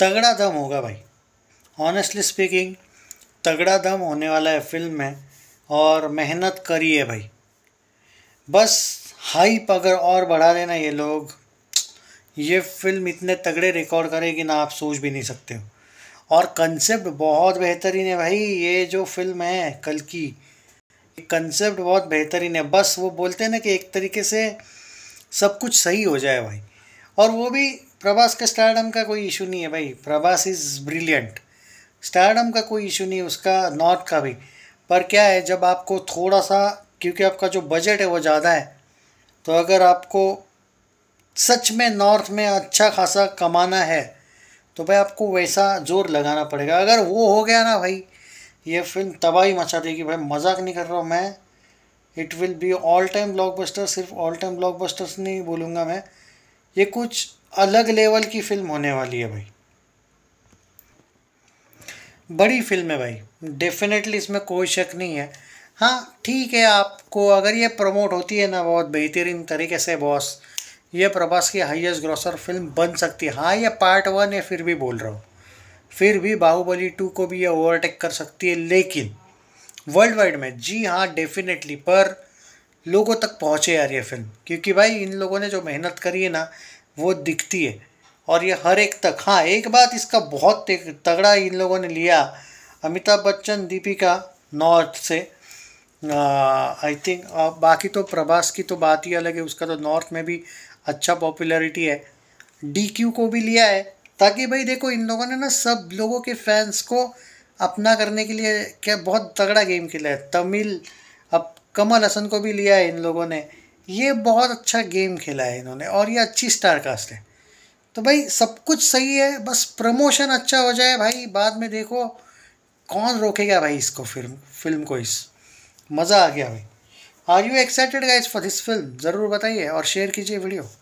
तगड़ा दम होगा भाई ऑनेस्टली स्पीकिंग तगड़ा दम होने वाला है फिल्म में और मेहनत करी है भाई बस हाइप अगर और बढ़ा देना ये लोग ये फिल्म इतने तगड़े रिकॉर्ड करेगी ना आप सोच भी नहीं सकते हो और कंसेप्ट बहुत बेहतरीन है भाई ये जो फिल्म है कल की कंसेप्ट बहुत बेहतरीन है बस वो बोलते हैं ना कि एक तरीके से सब कुछ सही हो जाए भाई और वो भी प्रभास का स्टारडम का कोई इशू नहीं है भाई प्रभास इज़ ब्रिलियंट स्टारडम का कोई इशू नहीं है उसका नॉर्थ का भी पर क्या है जब आपको थोड़ा सा क्योंकि आपका जो बजट है वो ज़्यादा है तो अगर आपको सच में नॉर्थ में अच्छा खासा कमाना है तो भाई आपको वैसा जोर लगाना पड़ेगा अगर वो हो गया ना भाई ये फिल्म तबाही मचा देगी भाई मजाक नहीं कर रहा हूँ मैं it will be all time blockbuster सिर्फ ऑल टाइम ब्लॉकबस्टर्स नहीं बोलूँगा मैं ये कुछ अलग लेवल की फिल्म होने वाली है भाई बड़ी फिल्म है भाई डेफिनेटली इसमें कोई शक नहीं है हाँ ठीक है आपको अगर ये प्रमोट होती है ना बहुत बेहतरीन तरीके से बॉस ये प्रभास की हाईएस्ट ग्रॉसर फिल्म बन सकती है हाँ ये पार्ट वन है फिर भी बोल रहा हूँ फिर भी बाहुबली टू को भी ये ओवरटेक कर सकती है लेकिन वर्ल्ड वाइड में जी हाँ डेफिनेटली पर लोगों तक पहुँचे यार ये फिल्म क्योंकि भाई इन लोगों ने जो मेहनत करी है ना वो दिखती है और ये हर एक तक हाँ एक बात इसका बहुत तगड़ा इन लोगों ने लिया अमिताभ बच्चन दीपिका नॉर्थ से आई थिंक बाकी तो प्रभास की तो बात ही अलग है उसका तो नॉर्थ में भी अच्छा पॉपुलैरिटी है डी क्यू को भी लिया है ताकि भाई देखो इन लोगों ने ना सब लोगों के फैंस को अपना करने के लिए क्या बहुत तगड़ा गेम खेला है तमिल अब कमल हसन को भी लिया है इन लोगों ने ये बहुत अच्छा गेम खेला है इन्होंने और ये अच्छी स्टार कास्ट है तो भाई सब कुछ सही है बस प्रमोशन अच्छा हो जाए भाई बाद में देखो कौन रोकेगा भाई इसको फिल्म फिल्म को इस मज़ा आ गया भाई are you excited guys for this film ज़रूर बताइए और शेयर कीजिए वीडियो